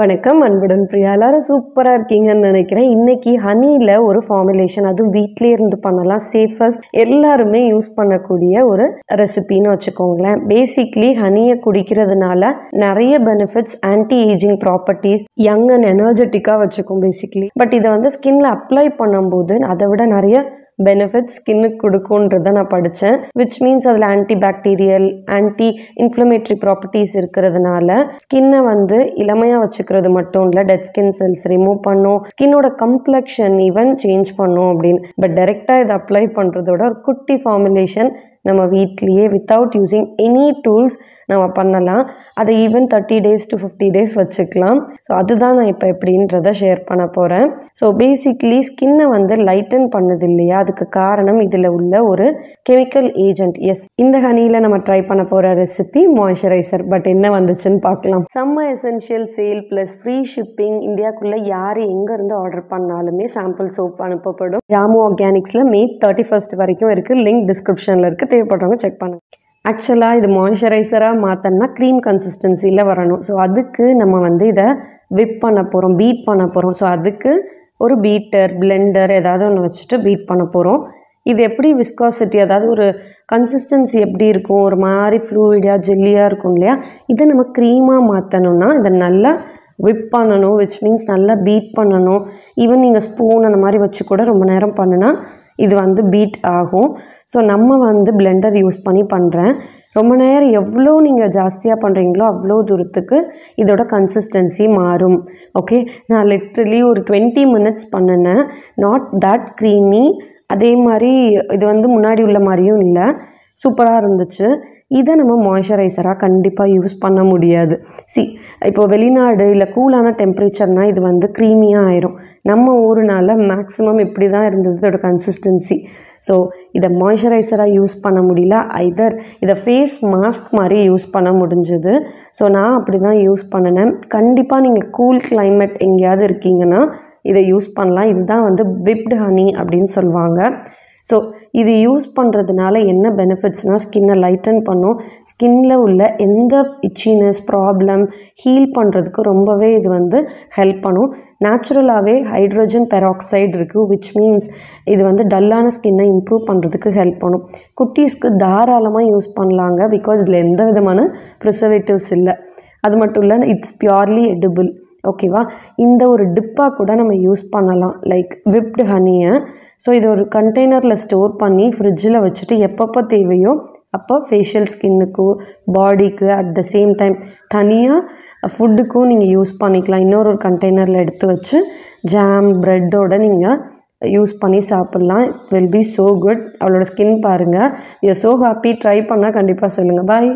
வணக்கம் அன்புடன் பிரியா எல்லாரும் சூப்பராக இருக்கீங்கன்னு நினைக்கிறேன் இன்னைக்கு ஹனியில் ஒரு ஃபார்முலேஷன் அதுவும் வீட்லேயே இருந்து பண்ணலாம் சேஃபஸ்ட் எல்லாருமே யூஸ் பண்ணக்கூடிய ஒரு ரெசிபின்னு வச்சுக்கோங்களேன் பேசிக்லி ஹனியை குடிக்கிறதுனால நிறைய benefits anti ageing properties young and எனர்ஜெட்டிக்காக வச்சுக்கும் பேசிக்லி பட் இதை வந்து ஸ்கின்ல அப்ளை பண்ணும்போது அதை விட நிறைய பெனிஃபிட்ஸ் ஸ்கின்னுக்கு கொடுக்குன்றதை நான் படித்தேன் விச் மீன்ஸ் அதில் anti bacterial anti inflammatory properties இருக்கிறதுனால ஸ்கின்னை வந்து இளமையாக வச்சுக்கிறது மட்டும் இல்லை டெட் ஸ்கின் செல்ஸ் ரிமூவ் பண்ணும் ஸ்கின்னோட கம்ப்ளெக்ஷன் ஈவன் சேஞ்ச் பண்ணும் அப்படின்னு பட் டைரெக்டாக இதை அப்ளை பண்ணுறதோட ஒரு குட்டி ஃபார்முலேஷன் நம்ம வீட்லேயே வித்தவுட் யூஸிங் எனி டூல்ஸ் நம்ம பண்ணலாம் அதை even thirty days to fifty days வச்சுக்கலாம் ஸோ அதுதான் நான் இப்போ எப்படின்றத ஷேர் பண்ண போகிறேன் ஸோ பேசிக்லி ஸ்கின்னை வந்து லைட்டன் பண்ணுது இல்லையா அதுக்கு காரணம் இதில் உள்ள ஒரு கெமிக்கல் ஏஜென்ட் எஸ் இந்த ஹனியில் நம்ம ட்ரை பண்ண போகிற ரெசிபி மாய்ஸ்சரைசர் பட் என்ன வந்துச்சுன்னு பார்க்கலாம் செம்ம essential sale plus free shipping இந்தியாவுக்குள்ளே யார் எங்கேருந்து ஆர்டர் பண்ணாலுமே சாம்பிள் சோப் அனுப்பப்படும் ஜாமு ஆர்கானிக்ஸில் மே தேர்ட்டி ஃபர்ஸ்ட் வரைக்கும் இருக்குது லிங்க் டிஸ்கிரிப்ஷனில் இருக்குது தேவைப்படுறவங்க செக் பண்ணுங்கள் ஆக்சுவலாக இது மாய்ஸ்சரைசராக மாற்றணும்னா க்ரீம் கன்சிஸ்டன்சியில் வரணும் ஸோ அதுக்கு நம்ம வந்து இதை விப் பண்ண போகிறோம் பீட் பண்ண போகிறோம் ஸோ அதுக்கு ஒரு பீட்டர் பிளெண்டர் ஏதாவது ஒன்று வச்சுட்டு பீட் பண்ண போகிறோம் இது எப்படி விஸ்காசிட்டி அதாவது ஒரு கன்சிஸ்டன்சி எப்படி இருக்கும் ஒரு மாதிரி ஃப்ளூவிடாக ஜெல்லியாக இருக்கும் இல்லையா இதை நம்ம க்ரீமாக மாற்றணும்னா இதை நல்லா விப் பண்ணணும் விச் மீன்ஸ் நல்லா பீட் பண்ணணும் ஈவன் நீங்கள் ஸ்பூன் அந்த மாதிரி வச்சு கூட ரொம்ப நேரம் பண்ணுனா இது வந்து பீட் ஆகும் ஸோ நம்ம வந்து பிளெண்டர் யூஸ் பண்ணி பண்ணுறேன் ரொம்ப நேரம் எவ்வளோ நீங்கள் ஜாஸ்தியாக பண்ணுறீங்களோ அவ்வளோ தூரத்துக்கு இதோட கன்சிஸ்டன்சி மாறும் ஓகே நான் லிட்ரலி ஒரு டுவெண்ட்டி மினிட்ஸ் பண்ணினேன் நாட் தட் க்ரீமி அதே மாதிரி இது வந்து முன்னாடி உள்ள மாதிரியும் இல்லை சூப்பராக இருந்துச்சு இதை நம்ம மாய்ஸ்சரைசராக கண்டிப்பாக யூஸ் பண்ண முடியாது சி இப்போ வெளிநாடு இல்லை கூலான டெம்பரேச்சர்னால் இது வந்து க்ரீமியாக ஆயிரும் நம்ம ஊருனால மேக்ஸிமம் இப்படி தான் இருந்தது இதோட கன்சிஸ்டன்சி ஸோ இதை மாய்ஸ்சரைசராக யூஸ் பண்ண முடியல ஐதர் இதை ஃபேஸ் மாஸ்க் மாதிரி யூஸ் பண்ண முடிஞ்சது ஸோ நான் அப்படி தான் யூஸ் பண்ணினேன் கண்டிப்பாக நீங்கள் கூல் கிளைமேட் எங்கேயாவது இருக்கீங்கன்னா இதை யூஸ் பண்ணலாம் இதுதான் வந்து விப்டு ஹனி அப்படின்னு சொல்லுவாங்க ஸோ இது யூஸ் பண்ணுறதுனால என்ன பெனிஃபிட்ஸ்னால் ஸ்கின்னை லைட்டன் பண்ணும் ஸ்கின்னில் உள்ள எந்த இச்சினஸ் ப்ராப்ளம் ஹீல் பண்ணுறதுக்கு ரொம்பவே இது வந்து ஹெல்ப் பண்ணும் நேச்சுரலாகவே ஹைட்ரஜன் பெராக்சைடு இருக்குது விச் மீன்ஸ் இது வந்து டல்லான ஸ்கின்னை இம்ப்ரூவ் பண்ணுறதுக்கு ஹெல்ப் பண்ணும் குட்டீஸ்க்கு தாராளமாக யூஸ் பண்ணலாங்க பிகாஸ் இதில் எந்த விதமான ப்ரிசர்வேட்டிவ்ஸ் இல்லை அது மட்டும் இல்லை இட்ஸ் பியூர்லி எடிபிள் ஓகேவா இந்த ஒரு டிப்பாக கூட நம்ம யூஸ் பண்ணலாம் லைக் விப்டு ஹனியை ஸோ இது ஒரு கண்டெய்னரில் ஸ்டோர் பண்ணி ஃப்ரிட்ஜில் வச்சுட்டு எப்பப்போ தேவையோ அப்போ ஃபேஷியல் ஸ்கின்னுக்கும் பாடிக்கு அட் த சேம் டைம் தனியாக ஃபுட்டுக்கும் நீங்கள் யூஸ் பண்ணிக்கலாம் இன்னொரு ஒரு கண்டெய்னரில் எடுத்து வச்சு ஜாம் ப்ரெட்டோட நீங்கள் யூஸ் பண்ணி சாப்பிட்லாம் it will be so good அவளோட ஸ்கின் பாருங்கள் யூ ஸோ ஹாப்பி ட்ரை பண்ணால் கண்டிப்பாக சொல்லுங்கள் பாய்